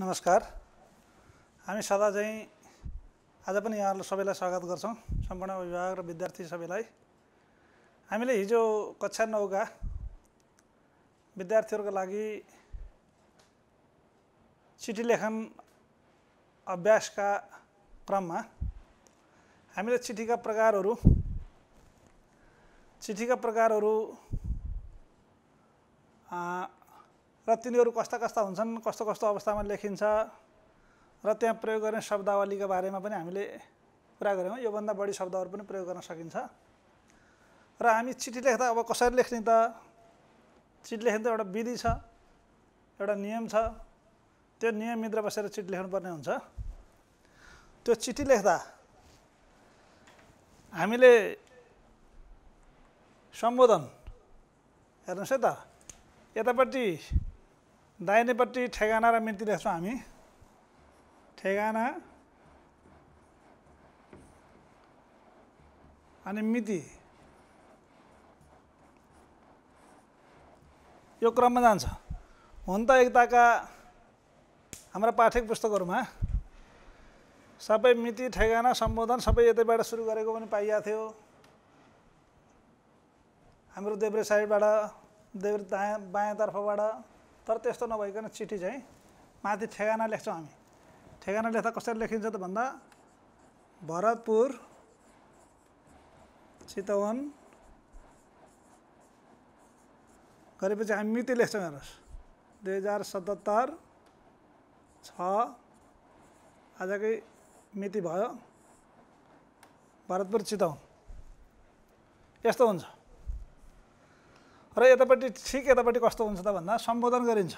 नमस्कार हामी सदा चाहिँ आज पनि यहाँहरूलाई सबैलाई स्वागत गर्छौँ सम्पूर्ण विभाग र विद्यार्थी सबैलाई हामीले हिजो कक्षा नौका विद्यार्थीहरूको लागि चिठी लेखन अभ्यासका क्रममा हामीले चिठीका प्रकारहरू चिठीका प्रकारहरू र तिनीहरू कस्ता कस्ता हुन्छन् कस्तो कस्तो अवस्थामा लेखिन्छ र त्यहाँ प्रयोग गर्ने शब्दावलीको बारेमा पनि हामीले कुरा गऱ्यौँ योभन्दा बढी शब्दहरू पनि प्रयोग गर्न सकिन्छ र हामी चिठी लेख्दा अब कसरी लेख्ने त चिठी लेख्ने त एउटा विधि छ एउटा नियम छ त्यो नियमभित्र बसेर चिठी लेख्नुपर्ने हुन्छ त्यो चिठी लेख्दा हामीले सम्बोधन हेर्नुहोस् है त यतापट्टि दाहिनेपट्टि ठेगाना र मिति लेख्छौँ हामी ठेगाना अनि मिति यो क्रममा जान्छ हुन त एकताका हाम्रा पाठ्य पुस्तकहरूमा सबै मिति ठेगाना सम्बोधन सबै यतैबाट सुरु गरेको पनि पाइएको थियो हाम्रो देब्रे साइडबाट देब्रे दायाँ बायाँतर्फबाट तर त्यस्तो नभइकन चिठी चाहिँ माथि ठेगाना लेख्छौँ हामी ठेगाना लेख्दा कसरी लेखिन्छ त भन्दा भरतपुर चितवन गरेपछि हामी मिति लेख्छौँ हेर्नुहोस् दुई हजार सतहत्तर छ आजकै मिति भयो भरतपुर चितवन यस्तो हुन्छ र यतापट्टि ठिक यतापट्टि कस्तो हुन्छ त भन्दा सम्बोधन गरिन्छ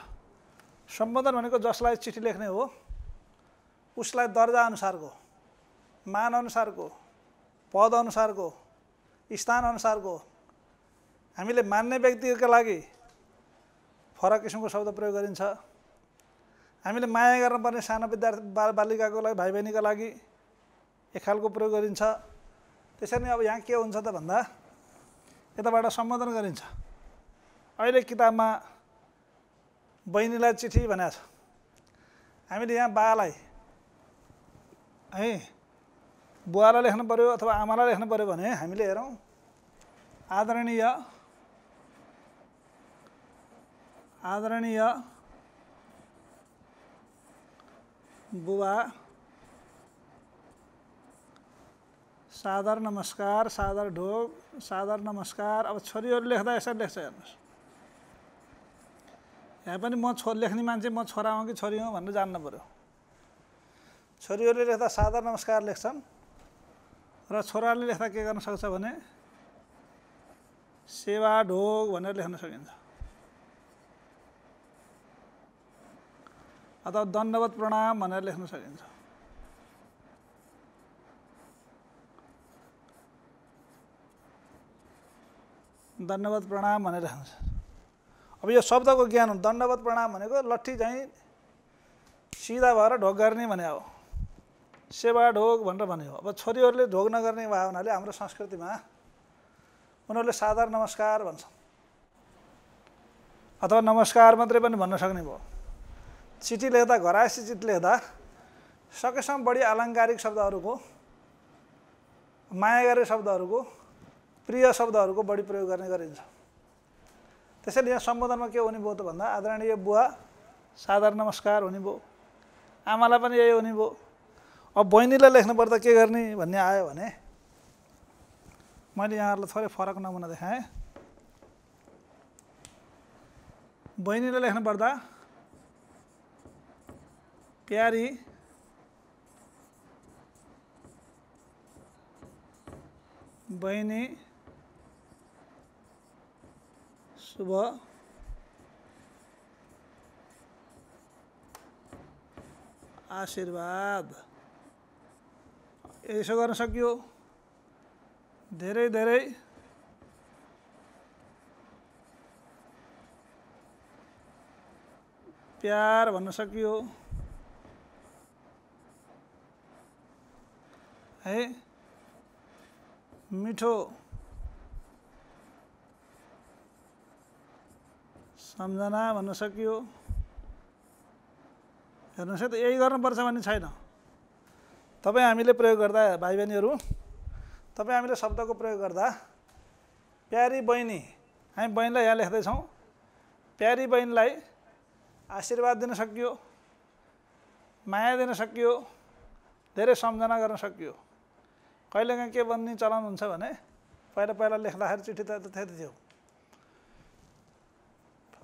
सम्बोधन भनेको जसलाई चिठी लेख्ने हो उसलाई दर्जाअनुसारको मानअनुसारको पदअनुसारको स्थानअनुसारको हामीले मान्ने व्यक्तिका लागि फरक किसिमको शब्द प्रयोग गरिन्छ हामीले माया गर्नुपर्ने सानो विद्यार्थी बाल बालिकाको लागि भाइ बहिनीको लागि एक खालको प्रयोग गरिन्छ त्यसरी नै अब यहाँ के हुन्छ त भन्दा यताबाट सम्बोधन गरिन्छ अहिले किताबमा बहिनीलाई चिठी भनेको छ हामीले यहाँ बालाई है बुवालाई लेख्नु पऱ्यो अथवा आमालाई लेख्नु पऱ्यो भने हामीले हेरौँ आदरणीय आदरणीय बुवा सादर नमस्कार सादर ढोग सादर नमस्कार अब छोरीहरू लेख्दा यसरी लेख्छ हेर्नुहोस् यहाँ पनि म छोर लेख्ने मान्छे म छोरा हो कि छोरी हो भनेर जान्नु पऱ्यो छोरीहरूले लेख्दा सादा नमस्कार लेख्छन् र छोराले लेख्दा के गर्न सक्छ भने सेवा ढोग भनेर लेख्न सकिन्छ अथवा दण्डवत प्रणाम भनेर लेख्न सकिन्छ धन्यवाद प्रणाम भनेर लेख्न अब यो शब्दको ज्ञान दण्डवत प्रणाम भनेको लट्ठी चाहिँ सिधा भएर ढोग गर्ने भने हो सेवा ढोग भनेर भने अब छोरीहरूले ढोग नगर्ने भयो हुनाले हाम्रो संस्कृतिमा उनीहरूले साधार नमस्कार भन्छन् अथवा नमस्कार मात्रै पनि भन्न सक्ने भयो चिठी लेख्दा घरायसी चिठी लेख्दा सकेसम्म बढी आलङ्कारिक शब्दहरूको माया गरे शब्दहरूको प्रिय शब्दहरूको बढी प्रयोग गर्ने गरिन्छ त्यसैले यहाँ सम्बोधनमा के हुने भयो त भन्दा आदरणीय बुवा साधारण नमस्कार हुने भयो आमालाई पनि यही हुने भयो अब बहिनीलाई पर्दा के गर्ने भन्ने आयो भने मैले यहाँहरूलाई थोरै फरक नमुना देखाएँ बहिनीलाई पर्दा प्यारी बहिनी शुभ आशीर्वाद यसो गर्न सकियो धेरै धेरै प्यार भन्न सकियो है मिठो सम्झना भन्न सकियो हेर्नुहोस् है त यही गर्नुपर्छ भन्ने छैन तपाईँ हामीले प्रयोग गर्दा भाइ बहिनीहरू तपाईँ हामीले शब्दको प्रयोग गर्दा प्यारी बहिनी हामी बहिनीलाई यहाँ लेख्दैछौँ प्यारी बहिनीलाई आशीर्वाद दिन सकियो माया दिन सकियो धेरै सम्झना गर्न सकियो कहिलेकाहीँ के भन्ने चलन हुन्छ भने पहिला पहिला लेख्दाखेरि चिठी त त्यति थियो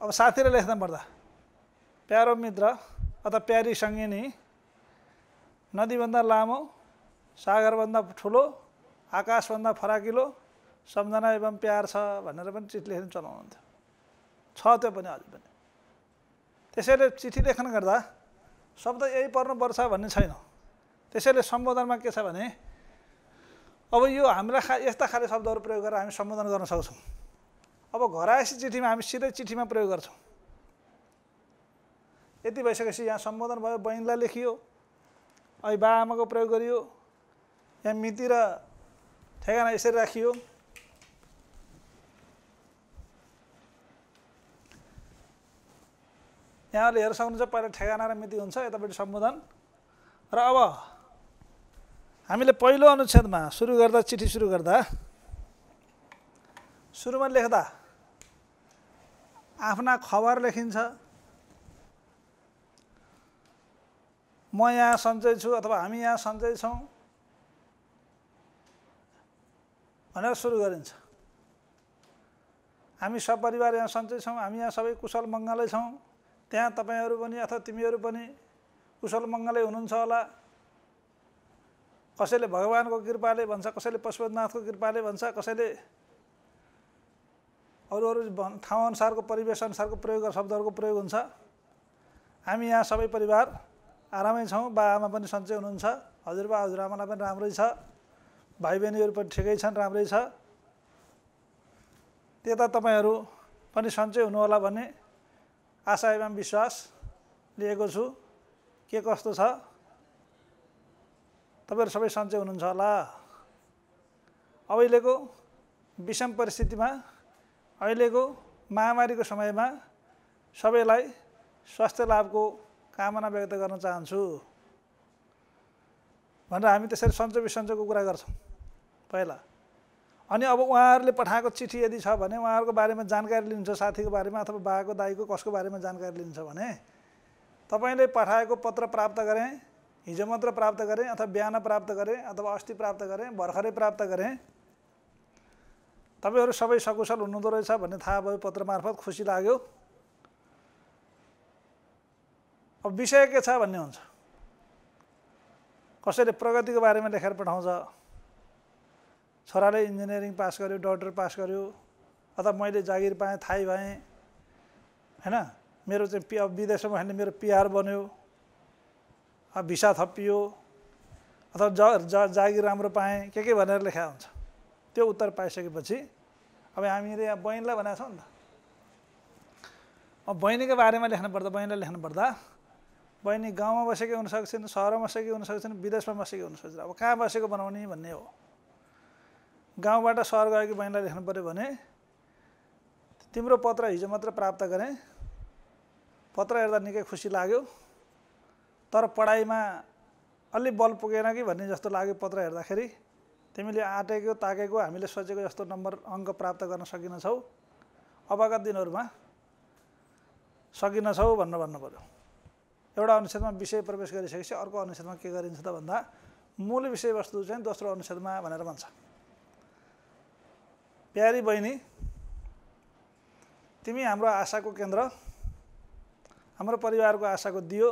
अब साथीले लेख्दा पर्दा प्यारो मित्र अथवा प्यारी सङ्गिनी नदीभन्दा लामो सागरभन्दा ठुलो आकाशभन्दा फराकिलो सम्झना एवं प्यार छ भनेर पनि चिठी लेख्नु चलाउनुहुन्थ्यो छ त्यो पनि अझै पनि त्यसैले चिठी लेख्न गर्दा शब्द यही पर्नुपर्छ भन्ने छैन त्यसैले सम्बोधनमा के छ भने अब यो हामीलाई खा यस्ता खाले शब्दहरू प्रयोग गरेर हामी सम्बोधन गर्न सक्छौँ अब घरायसी चिठीमा हामी सिधै चिठीमा प्रयोग गर्छौँ यति भइसकेपछि यहाँ सम्बोधन भयो बहिनीलाई लेखियो अहिले बा प्रयोग गरियो यहाँ मिति र ठेगाना यसरी राखियो यहाँहरूले हेर्न सक्नुहुन्छ पहिला ठेगाना र मिति हुन्छ यतापट्टि सम्बोधन र अब हामीले पहिलो अनुच्छेदमा सुरु गर्दा चिठी सुरु गर्दा सुरुमा लेख्दा आफ्ना खबर लेखिन्छ म यहाँ सन्चै छु अथवा हामी यहाँ सन्चै छौँ भनेर सुरु गरिन्छ हामी सपरिवार यहाँ सन्चै छौँ हामी यहाँ सबै कुशल मङ्गलै छौँ त्यहाँ तपाईँहरू पनि अथवा तिमीहरू पनि कुशल मङ्गलै हुनुहुन्छ होला कसैले भगवान्को कृपाले भन्छ कसैले पशुपतिनाथको कृपाले भन्छ कसैले अरू अरू ठाउँअनुसारको अनुसारको प्रयोग शब्दहरूको प्रयोग हुन्छ हामी यहाँ सबै परिवार आरामै छौँ बाबाआमा पनि सन्चै हुनुहुन्छ हजुरबा हजुरआमालाई पनि राम्रै छ भाइ बहिनीहरू पनि ठिकै छन् राम्रै छ त्यता तपाईँहरू पनि सन्चै हुनुहोला भन्ने आशा एवं विश्वास लिएको छु के कस्तो छ तपाईँहरू सबै सन्चै हुनुहुन्छ होला अहिलेको विषम परिस्थितिमा अहिलेको महामारीको समयमा सबैलाई स्वास्थ्य लाभको कामना व्यक्त गर्न चाहन्छु भनेर हामी त्यसरी सन्चो बिसन्चोको कुरा गर्छौँ पहिला अनि अब उहाँहरूले पठाएको चिठी यदि छ भने उहाँहरूको बारेमा जानकारी लिन्छ साथीको बारेमा अथवा बाको दाईको कसको बारेमा जानकारी लिनुहुन्छ भने तपाईँले पठाएको पत्र प्राप्त गरेँ हिजो मात्र प्राप्त गरेँ अथवा बिहान प्राप्त गरेँ अथवा अस्ति प्राप्त गरेँ भर्खरै प्राप्त गरेँ तपाईँहरू सबै सकुशल हुनुहुँदो रहेछ भन्ने थाहा भयो पत्र मार्फत खुसी लाग्यो अब विषय के छ भन्ने हुन्छ कसैले प्रगतिको बारेमा लेखेर पठाउँछ छोराले इन्जिनियरिङ पास गर्यो डक्टर पास गर्यो अथवा मैले जागिर पाएँ थाहै भएँ होइन मेरो चाहिँ पि अब विदेशमा भने मेरो पिआर बन्यो भिसा थपियो अथवा ज जागिर राम्रो पाएँ के के भनेर लेखा हुन्छ त्यो उत्तर पाइसकेपछि अब हामीले यहाँ बहिनीलाई भनेको छौँ नि त अब बहिनीको बारेमा लेख्नुपर्दा बहिनीलाई लेख्नुपर्दा बहिनी गाउँमा बसेकै हुनसक्छन् सहरमा बसेकै हुनसक्छन् विदेशमा बसेकै हुनसक्छ अब कहाँ बसेको बनाउने भन्ने हो गाउँबाट सहर गएको बहिनीलाई लेख्नु पऱ्यो भने तिम्रो पत्र हिजो मात्र प्राप्त गरेँ पत्र हेर्दा निकै खुसी लाग्यो तर पढाइमा अलि बल पुगेन कि भन्ने जस्तो लाग्यो पत्र हेर्दाखेरि तिमीले आँटेको ताकेको हामीले सोचेको जस्तो नम्बर अङ्क प्राप्त गर्न सकिनछौ अबका दिनहरूमा सकिनछौ भनेर भन्नु पऱ्यो एउटा अनुच्छेदमा विषय प्रवेश गरिसकेपछि अर्को अनुच्छेदमा के गरिन्छ त भन्दा मूल विषयवस्तु चाहिँ दोस्रो अनुच्छेदमा भनेर भन्छ प्यारी बहिनी तिमी हाम्रो आशाको केन्द्र हाम्रो परिवारको आशाको दियो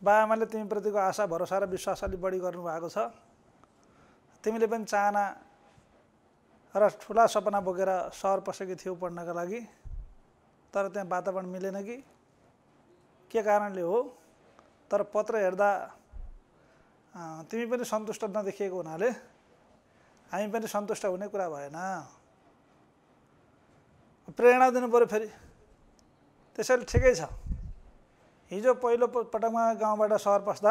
बाबाआमाले तिमीप्रतिको आशा भरोसा र विश्वास अलिक बढी गर्नुभएको छ तिमीले पनि चाहना र ठुला सपना बोकेर सहर पसेको थियौ पढ्नका लागि तर त्यहाँ वातावरण मिलेन कि के कारणले हो तर पत्र हेर्दा तिमी पनि सन्तुष्ट नदेखिएको हुनाले हामी पनि सन्तुष्ट हुने कुरा भएन प्रेरणा दिनु पऱ्यो फेरि त्यसैले ठिकै छ हिजो पहिलो पटकमा गाउँबाट सहर पस्दा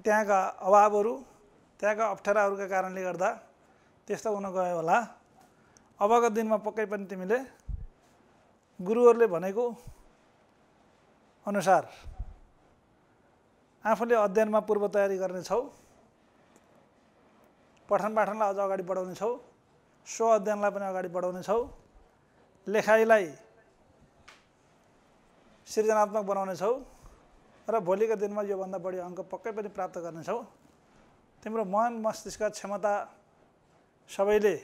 त्यहाँका अभावहरू त्यहाँका अप्ठ्याराहरूका कारणले गर्दा त्यस्तो हुन गयो होला अबको दिनमा पक्कै पनि तिमीले गुरुहरूले भनेको अनुसार आफूले अध्ययनमा पूर्व तयारी गर्नेछौ पठन पाठनलाई अझ अगाडि बढाउने छौ स्व अध्ययनलाई पनि अगाडि बढाउने छौ लेखाइलाई सृजनात्मक बनाउने छौ र भोलिको दिनमा योभन्दा बढी अङ्क पक्कै पनि प्राप्त गर्नेछौँ तिम्रो मन मस्तिष्क क्षमता सबैले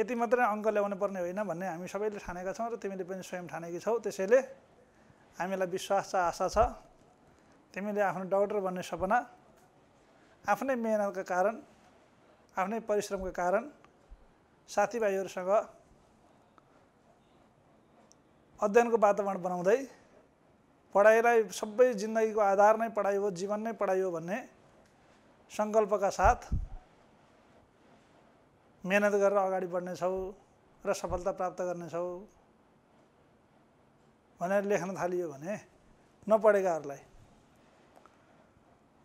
यति मात्रै अङ्क ल्याउनु पर्ने होइन भन्ने हामी सबैले ठानेका छौँ र तिमीले पनि स्वयं ठानेकी छौ त्यसैले हामीलाई विश्वास छ आशा छ तिमीले आफ्नो डक्टर भन्ने सपना आफ्नै मेहनतका कारण आफ्नै परिश्रमको कारण साथीभाइहरूसँग अध्ययनको वातावरण बनाउँदै पढाइलाई सबै जिन्दगीको आधार नै पढाइ हो जीवन नै पढाइ हो भन्ने सङ्कल्पका साथ मेहनत गरेर अगाडि बढ्नेछौँ र सफलता प्राप्त गर्नेछौँ भनेर लेख्न थालियो भने नपढेकाहरूलाई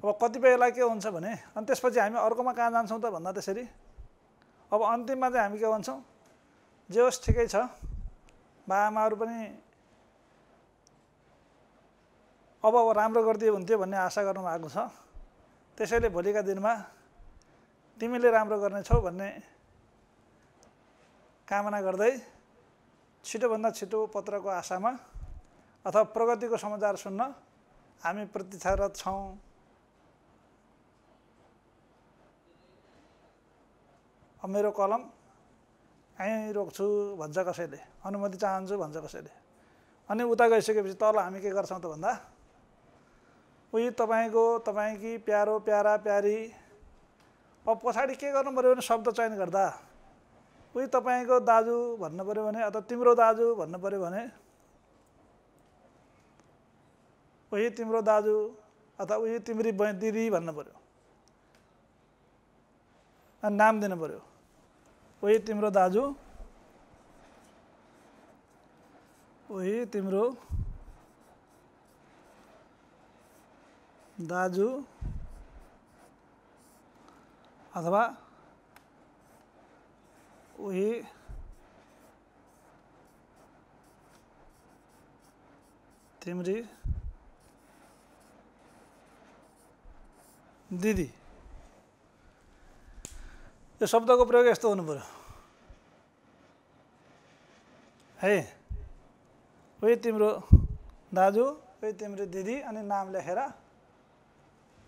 अब कतिपयलाई के हुन्छ भने अनि त्यसपछि हामी अर्कोमा कहाँ जान्छौँ त भन्दा त्यसरी अब अन्तिममा चाहिँ हामी के भन्छौँ जे होस् ठिकै छ बाबाआमाहरू पनि अब अब राम्रो गरिदियो हुन्थ्यो भन्ने आशा गर्नुभएको छ त्यसैले भोलिका दिनमा तिमीले राम्रो गर्नेछौ भन्ने कामना गर्दै छिटोभन्दा छिटो पत्रको आशामा अथवा प्रगतिको समाचार सुन्न हामी प्रतीक्षारत छौँ मेरो कलम यहीँ रोक्छु भन्छ कसैले अनुमति चाहन्छु भन्छ कसैले अनि उता गइसकेपछि तल हामी के गर्छौँ त भन्दा उही तपाईँको तपाईँकी प्यारो प्यारा प्यारी अब पछाडि के गर्नु पऱ्यो भने शब्द चयन गर्दा उही तपाईँको दाजु भन्नु पऱ्यो भने अथवा तिम्रो दाजु भन्नु पऱ्यो भने उही तिम्रो दाजु अथवा उही तिम्री बै दिदी भन्नु पऱ्यो अनि नाम दिनु पऱ्यो उही तिम्रो दाजु उही तिम्रो दाजु अथवा वही तिम्री यह शब्द को प्रयोग यो तो हो तिम्रो दाजू वही तिम्रो दीदी अनि नाम लेखेर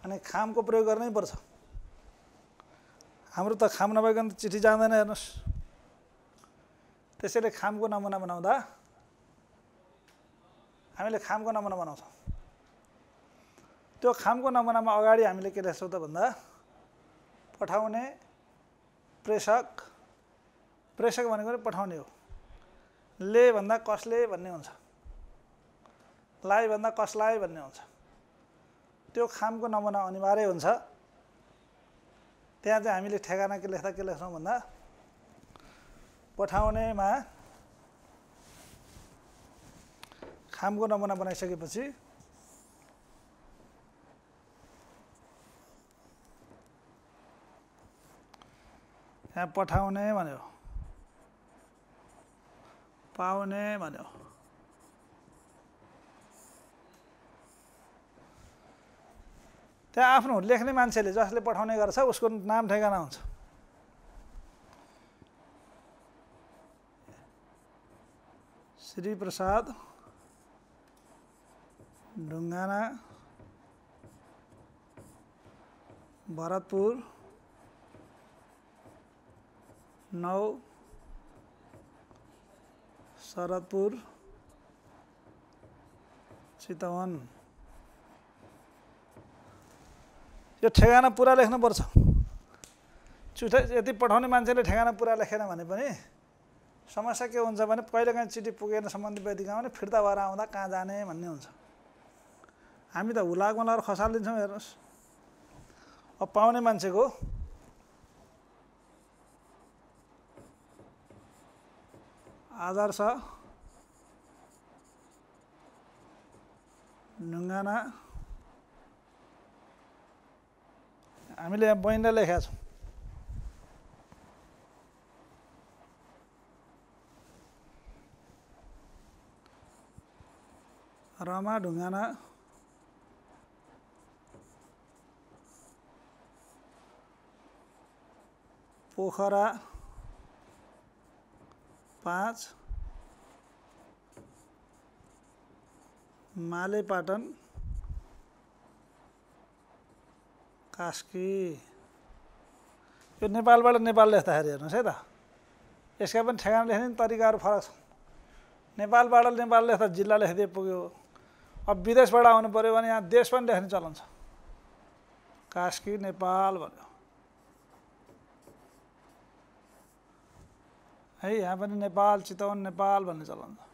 अनि खामको प्रयोग गर्नै पर्छ हाम्रो त खाम नभइकन त चिठी जाँदैन हेर्नुहोस् त्यसैले खामको नमुना बनाउँदा हामीले खामको नमुना बनाउँछौँ त्यो खामको नमुनामा अगाडि हामीले के लेख्छौँ त भन्दा पठाउने प्रेषक प्रेषक भनेको पठाउने हो ले भन्दा कसले भन्ने हुन्छ लाइ भन्दा कसलाई भन्ने हुन्छ त्यो खामको नमुना अनिवार्य हुन्छ त्यहाँ चाहिँ हामीले ठेगाना के लेख्दा के लेख्छौँ भन्दा पठाउनेमा खामको नमुना बनाइसकेपछि यहाँ पठाउने भन्यो पाउने भन्यो त्यहाँ आफ्नो लेख्ने मान्छेले जसले पठाउने गर्छ उसको नाम ठेगाना हुन्छ श्री प्रसाद ढुङ्गाना भरतपुर नौ शरदपुर चितवन यो ठेगाना पुरा लेख्नुपर्छ चिठै यति पठाउने मान्छेले ठेगाना पुरा लेखेन भने पनि समस्या के हुन्छ भने कहिलेकाहीँ चिठी पुगेन सम्बन्धी व्यक्तिका भने फिर्ता भएर आउँदा कहाँ जाने भन्ने हुन्छ हामी त हुलाकमा लगाएर खसालिदिन्छौँ हेर्नुहोस् अब पाउने मान्छेको आधार छ ढुङ्गाना हामीले यहाँ बहिनीलाई लेखेका छौँ रमा ढुङ्गाना पोखरा पाँच मालेपाटन कास्की यो नेपालबाट नेपाल लेख्दाखेरि हेर्नुहोस् है त यसका पनि ठेगाना लेख्ने तरिकाहरू फरक छ नेपालबाट नेपाल लेख्दा जिल्ला लेख्दै पुग्यो अब विदेशबाट आउनु पऱ्यो भने यहाँ देश पनि लेख्ने चलन छ कास्की नेपाल भन्यो है यहाँ पनि नेपाल चितवन नेपाल भन्ने चलन छ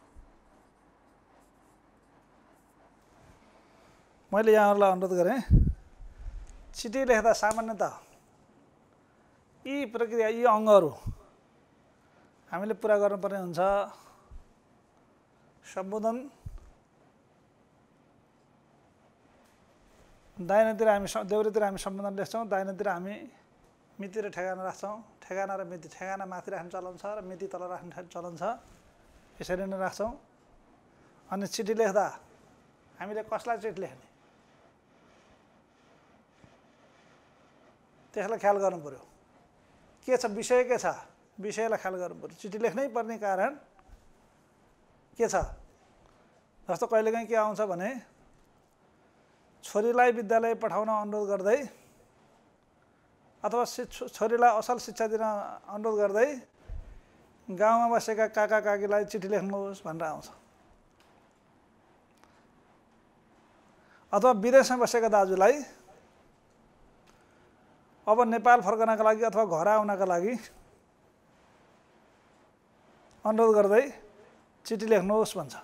मैले यहाँहरूलाई अनुरोध गरेँ चिठी लेख्दा सामान्यत यी प्रक्रिया यी अङ्गहरू हामीले पुरा गर्नुपर्ने हुन्छ सम्बोधन दाहिनेतिर हामी देउरेतिर हामी सम्बोधन लेख्छौँ दाहिनेतिर हामी मिति र ठेगाना राख्छौँ ठेगाना र मिति ठेगाना माथि राख्ने चलन छ र मिति तल राख्ने चलन छ यसरी नै राख्छौँ अनि चिठी लेख्दा हामीले कसलाई चिठी लेख्ने त्यसलाई ख्याल गर्नु पऱ्यो के छ विषय के छ विषयलाई ख्याल गर्नु पऱ्यो चिठी लेख्नै पर्ने कारण के छ जस्तो कहिलेकाहीँ के आउँछ भने छोरीलाई विद्यालय पठाउन अनुरोध गर्दै अथवा छोरीलाई असल शिक्षा दिन अनुरोध गर्दै गाउँमा बसेका काका काकीलाई चिठी लेख्नुहोस् भनेर आउँछ अथवा विदेशमा बसेका दाजुलाई अब नेपाल फर्कनका लागि अथवा घर आउनका लागि अनुरोध गर्दै चिठी लेख्नुहोस् भन्छ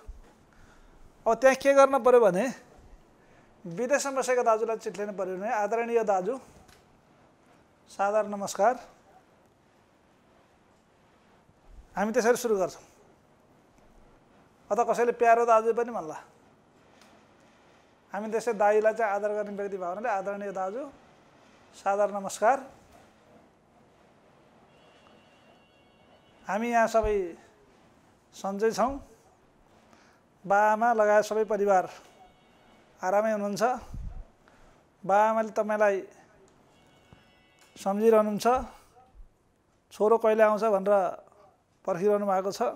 अब त्यहाँ के गर्नु पऱ्यो भने विदेशमा बसेको दाजुलाई चिठी लेख्नु पऱ्यो भने आदरणीय दाजु सादर नमस्कार हामी त्यसरी सुरु गर्छौँ अथवा कसैले प्यारो दाजु पनि भन्ला हामी त्यसै दाईलाई चाहिँ आदर गर्ने व्यक्ति भने आदरणीय दाजु सादर नमस्कार हामी यहाँ सबै सन्चै छौँ बाबाआमा लगायत सबै परिवार आरामै हुनुहुन्छ बाबाआमाले तपाईँलाई सम्झिरहनुहुन्छ छोरो कहिले आउँछ भनेर पर्खिरहनु भएको छ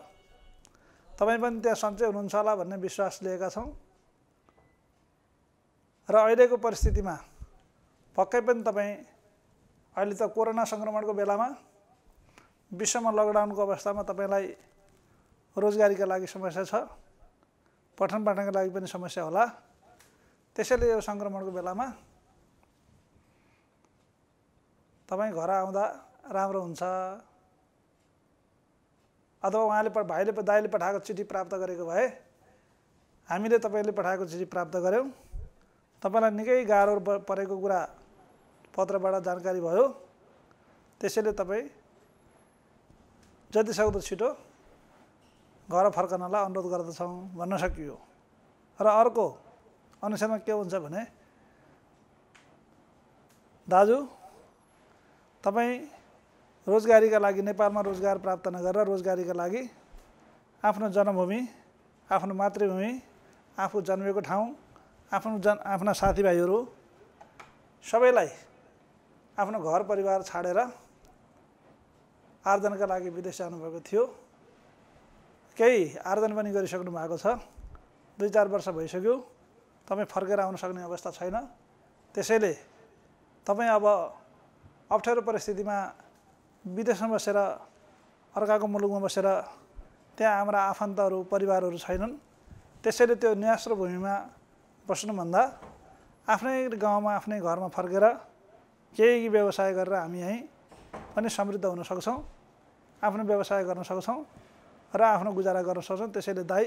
तपाईँ पनि त्यहाँ सन्चै हुनुहुन्छ होला भन्ने विश्वास लिएका छौँ र अहिलेको परिस्थितिमा पक्कै पनि तपाईँ अहिले त कोरोना सङ्क्रमणको बेलामा विश्वमा लकडाउनको अवस्थामा तपाईँलाई रोजगारीका लागि समस्या छ पठन पाठनको लागि पनि समस्या होला त्यसैले यो सङ्क्रमणको बेलामा तपाईँ घर आउँदा राम्रो हुन्छ अथवा उहाँले भाइले दाइले पठाएको चिठी प्राप्त गरेको भए हामीले तपाईँले पठाएको चिठी प्राप्त गऱ्यौँ तपाईँलाई निकै गाह्रो परेको कुरा पत्रबाट जानकारी भयो त्यसैले तपाईँ जतिसक्दो छिटो घर फर्कनलाई अनुरोध गर्दछौँ भन्न सकियो र अर्को अनुसारमा के हुन्छ भने दाजु तपाईँ रोजगारीका लागि नेपालमा रोजगार प्राप्त नगरेर रोजगारीका लागि आफ्नो जन्मभूमि आफ्नो मातृभूमि आफू जन्मेको ठाउँ आफ्नो जन आफ्ना साथीभाइहरू सबैलाई आफ्नो घर परिवार छाडेर आर्जनका लागि विदेश जानुभएको थियो केही आर्जन पनि गरिसक्नु भएको छ दुई चार वर्ष भइसक्यो तपाईँ फर्केर आउन सक्ने अवस्था छैन त्यसैले तपाईँ अब अप्ठ्यारो परिस्थितिमा विदेशमा बसेर अर्काको मुलुकमा बसेर त्यहाँ हाम्रा आफन्तहरू परिवारहरू छैनन् त्यसैले त्यो न्यास्रो भूमिमा बस्नुभन्दा आफ्नै गाउँमा आफ्नै घरमा फर्केर केही व्यवसाय गरेर हामी यहीँ पनि समृद्ध हुन सक्छौँ आफ्नो व्यवसाय गर्न सक्छौँ र आफ्नो गुजारा गर्न सक्छौँ त्यसैले दाई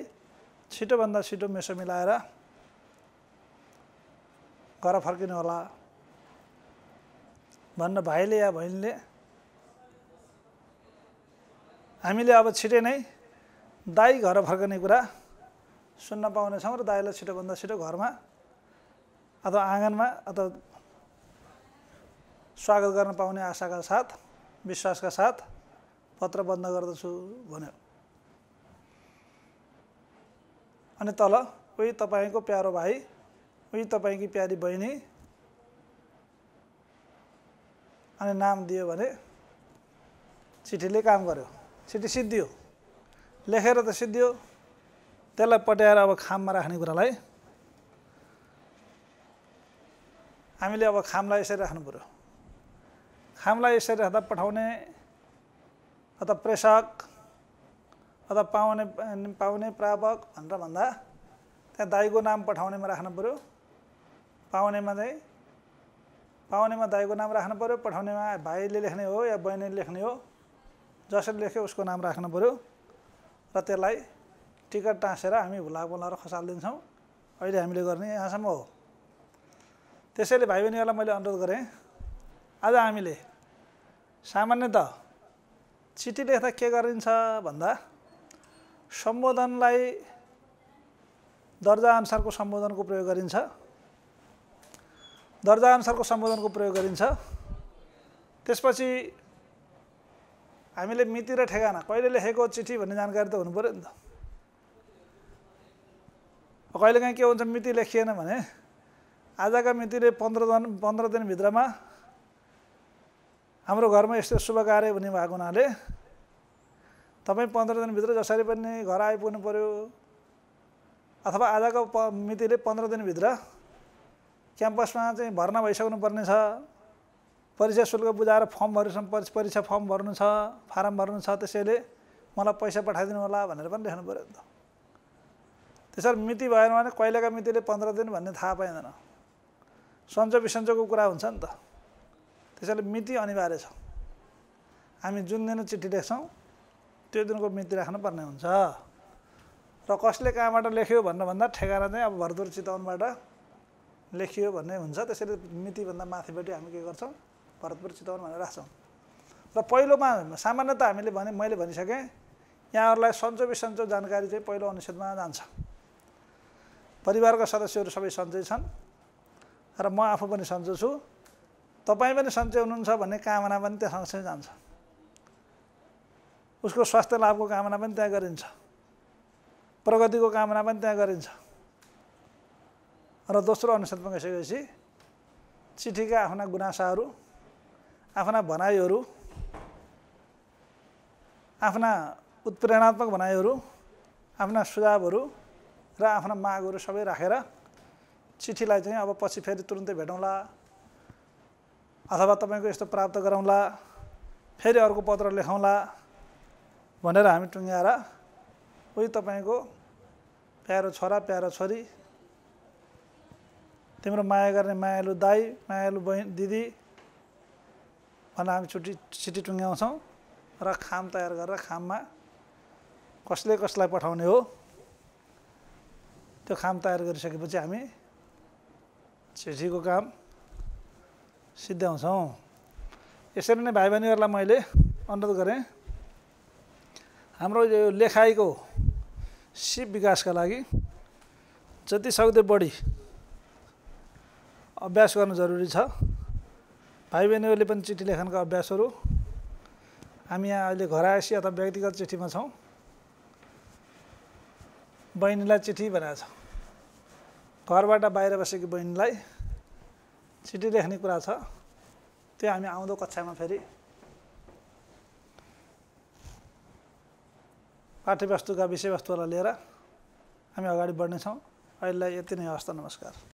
छिटोभन्दा छिटो मेसो मिलाएर घर फर्किनु होला भन्न भाइले या बहिनीले हामीले अब छिटै नै दाई घर फर्कने कुरा सुन्न पाउनेछौँ र दाईलाई छिटोभन्दा छिटो घरमा अथवा आँगनमा अथवा स्वागत गर्न पाउने आशाका साथ विश्वासका साथ पत्र बन्द गर्दछु भन्यो अनि तल उही तपाईँको प्यारो भाइ उही तपाईँकी प्यारी बहिनी अनि नाम दियो भने चिठीले काम गर्यो चिठी सिद्धियो लेखेर त सिद्धियो त्यसलाई पट्याएर अब खाममा राख्ने कुरालाई हामीले अब खामलाई यसरी राख्नु पऱ्यो हामीलाई यसरी हता पठाउने अथवा प्रेषक अथवा पाउने पाउने प्रापक भनेर भन्दा त्यहाँ दाईको नाम पठाउनेमा राख्नु पऱ्यो पाउनेमा चाहिँ पाउनेमा दाईको नाम राख्नु पऱ्यो पठाउनेमा भाइले लेख्ने हो या बहिनीले लेख्ने हो जसले लेख्यो उसको नाम राख्नु पऱ्यो र त्यसलाई टिकट टाँसेर हामी भुला बोलाएर खसालिदिन्छौँ अहिले हामीले गर्ने यहाँसम्म हो त्यसैले भाइ बहिनीहरूलाई मैले अनुरोध गरेँ आज हामीले सामान्यत चिठी लेख्दा के गरिन्छ भन्दा सम्बोधनलाई दर्जाअनुसारको सम्बोधनको प्रयोग गरिन्छ दर्जाअनुसारको सम्बोधनको प्रयोग गरिन्छ त्यसपछि हामीले मिति र ठेगाना कहिले लेखेको चिठी भन्ने जानकारी त हुनुपऱ्यो नि त कहिलेकाहीँ के हुन्छ मिति लेखिएन भने आजका मितिले पन्ध्र दिन पन्ध्र दिनभित्रमा हाम्रो घरमा यस्तो शुभ कार्य हुने भएको हुनाले तपाईँ पन्ध्र दिनभित्र जसरी पनि घर आइपुग्नु पऱ्यो अथवा आजको प मितिले पन्ध्र दिनभित्र क्याम्पसमा चाहिँ भर्ना भइसक्नु पर्ने छ परीक्षा शुल्क बुझाएर फर्म परि परीक्षा फर्म भर्नु छ फारम भर्नु छ त्यसैले मलाई पैसा पठाइदिनु होला भनेर पनि लेख्नु पऱ्यो नि त त्यसरी मिति भएन भने कहिलेका मितिले पन्ध्र दिन भन्ने थाहा पाइँदैन सन्चो बिसन्चोको कुरा हुन्छ नि त त्यसैले मिति अनिवार्य छ हामी जुन दिन चिठी लेख्छौँ त्यो दिनको मिति राख्नुपर्ने हुन्छ र कसले कहाँबाट लेख्यो भन्नुभन्दा ठेगाना चाहिँ अब भरदुर चितवनबाट लेखियो भन्ने हुन्छ त्यसैले मितिभन्दा माथिपट्टि हामी के गर्छौँ भरतपुर चितवन भनेर राख्छौँ र पहिलोमा सामान्यत हामीले भने मैले भनिसकेँ यहाँहरूलाई सन्चो बिसन्चो जानकारी चाहिँ पहिलो अनुच्छेदमा जान्छ परिवारका सदस्यहरू सबै सन्चै छन् र म आफू पनि सन्चो छु तपाईँ पनि सन्चय हुनुहुन्छ भन्ने कामना पनि त्यहाँ सँगसँगै जान्छ उसको स्वास्थ्य लाभको कामना पनि त्यहाँ गरिन्छ प्रगतिको कामना पनि त्यहाँ गरिन्छ र दोस्रो अनुसन्धान गइसकेपछि चिठीका आफ्ना गुनासाहरू आफ्ना भनाइहरू आफ्ना उत्प्रेरणात्मक भनाइहरू आफ्ना सुझावहरू र आफ्ना मागहरू सबै राखेर चिठीलाई चाहिँ अब पछि फेरि तुरुन्तै भेटौँला अथवा तपाईँको यस्तो प्राप्त गराउँला फेरि अर्को पत्र लेखौँला भनेर हामी टुङ्ग्याएर उही तपाईँको प्यारो छोरा प्यारो छोरी तिम्रो माया गर्ने मायालु दाई मायालु बहिनी दिदी भनेर हामी छुट्टी छिट्टी टुङ्ग्याउँछौँ र खाम तयार गरेर खाममा कसले कसलाई पठाउने हो त्यो खाम तयार गरिसकेपछि हामी चिठीको काम सिद्ध्याउँछौँ यसरी नै भाइ बहिनीहरूलाई मैले अनुरोध गरेँ हाम्रो यो लेखाइको सिप विकासका लागि जति सक्दो बढी अभ्यास गर्नु जरुरी छ भाइ बहिनीहरूले पनि चिठी लेखनको अभ्यासहरू हामी यहाँ अहिले घर आएपछि अथवा व्यक्तिगत चिठीमा छौँ बहिनीलाई चिठी बनाएको छ घरबाट बाहिर बसेको बहिनीलाई छिटी लेख्ने कुरा छ त्यो हामी आउँदो कक्षामा फेरि पाठ्यवस्तुका विषयवस्तुहरूलाई लिएर हामी अगाडि बढ्नेछौँ अहिलेलाई यति नै हस्त नमस्कार